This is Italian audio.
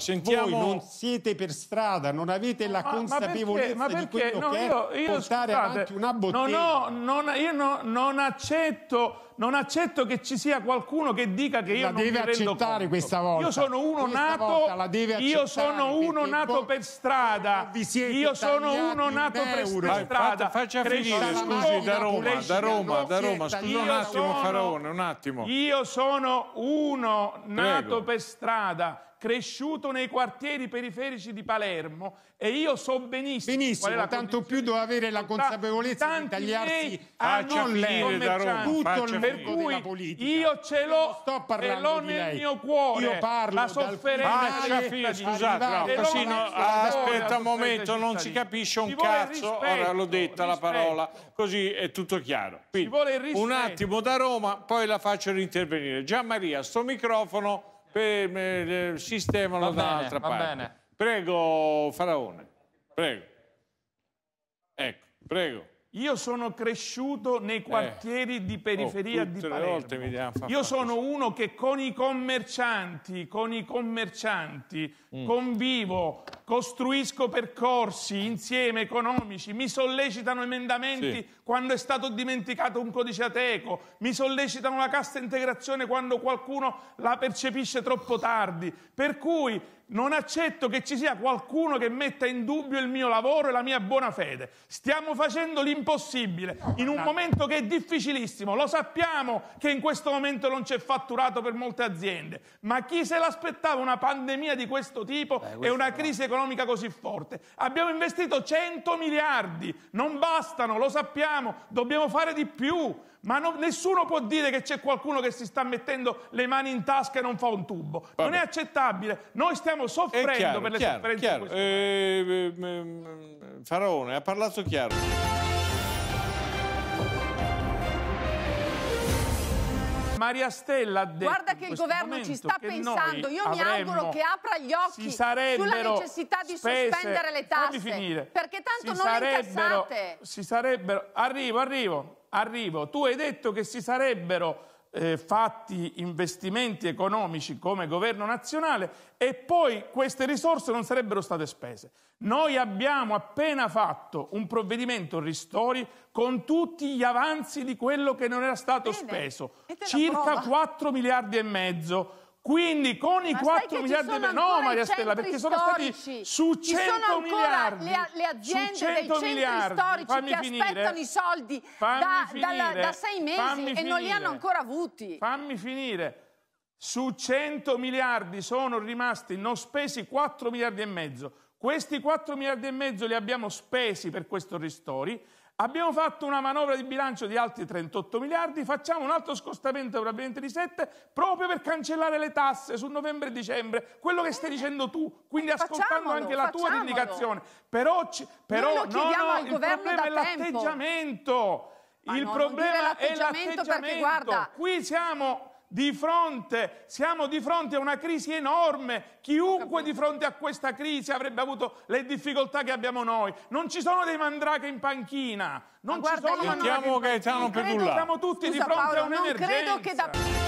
Sentiamo... Voi non siete per strada, non avete la ma, consapevolezza ma perché, ma perché? di quello no, che io, io, portare scusate, avanti una bottega. No, no, non, io no, non accetto non accetto che ci sia qualcuno che dica che io la non deve mi accettare questa volta. Io sono uno nato, io sono uno nato per strada. Io sono uno nato per, per strada. Faccia finire, scusi, da Roma, da Roma, da Roma, scusi un attimo sono, Faraone, un attimo. Io sono uno nato Prego. per strada cresciuto nei quartieri periferici di Palermo e io so benissimo. Benissimo, tanto più devo avere la consapevolezza Tanti di tagliarsi a non lei, tutto il per cui Io ce l'ho, sto parlando l'ho nel mio cuore. Io parlo la sofferenza. Finire, scusate, no, così no, aspetta un momento, non si capisce un cazzo. Ora l'ho detta la parola, così è tutto chiaro. Quindi, un attimo da Roma, poi la faccio intervenire Gian Maria, sto microfono per, eh, sistemalo da un'altra parte. Bene. Prego, Faraone, prego. Ecco, prego. Io sono cresciuto nei eh. quartieri eh, di oh, periferia oh, di Palermo. Io sono uno che con i commercianti, con i commercianti mm. convivo, costruisco percorsi insieme economici, mi sollecitano emendamenti sì. quando è stato dimenticato un codice ateco, mi sollecitano la cassa integrazione quando qualcuno la percepisce troppo tardi. Per cui non accetto che ci sia qualcuno che metta in dubbio il mio lavoro e la mia buona fede. Stiamo facendo l'impossibile in un momento che è difficilissimo. Lo sappiamo che in questo momento non c'è fatturato per molte aziende, ma chi se l'aspettava una pandemia di questo tipo Beh, e una crisi economica economica così forte. Abbiamo investito 100 miliardi, non bastano, lo sappiamo, dobbiamo fare di più, ma no, nessuno può dire che c'è qualcuno che si sta mettendo le mani in tasca e non fa un tubo. Vabbè. Non è accettabile, noi stiamo soffrendo chiaro, per le chiaro, sofferenze. Chiaro. Eh, eh, Faraone ha parlato chiaro. Maria Stella ha detto Guarda che il governo ci sta pensando, io mi auguro che apra gli occhi sulla necessità di spese, sospendere le tasse, perché tanto si non le incassate. Si sarebbero, arrivo, arrivo, arrivo. Tu hai detto che si sarebbero eh, fatti investimenti economici come governo nazionale e poi queste risorse non sarebbero state spese. Noi abbiamo appena fatto un provvedimento ristori con tutti gli avanzi di quello che non era stato Bene. speso, circa 4 miliardi e mezzo. Quindi con i 4 miliardi di no Maria Stella perché sono stati su 100 ci sono miliardi le, le aziende su 100 dei miliardi. storici fammi che finire, aspettano i soldi da, da, da, da, sei mesi e finire, non li hanno ancora avuti fammi finire su 100 miliardi sono rimasti non spesi 4 miliardi e mezzo questi 4 miliardi e mezzo li abbiamo spesi per questo ristori, abbiamo fatto una manovra di bilancio di altri 38 miliardi, facciamo un altro scostamento probabilmente di 7 proprio per cancellare le tasse su novembre e dicembre, quello che stai dicendo tu, quindi eh, ascoltando anche la tua indicazione. Però, però no, no, il problema è l'atteggiamento. il no, problema è l'atteggiamento. Qui siamo di fronte, siamo di fronte a una crisi enorme. Chiunque di fronte a questa crisi avrebbe avuto le difficoltà che abbiamo noi. Non ci sono dei mandrache in panchina. Non guarda, ci sono mandrache. Sentiamo Gaetano Pedulla. Siamo tutti Scusa, di fronte Paolo, a un'emergenza.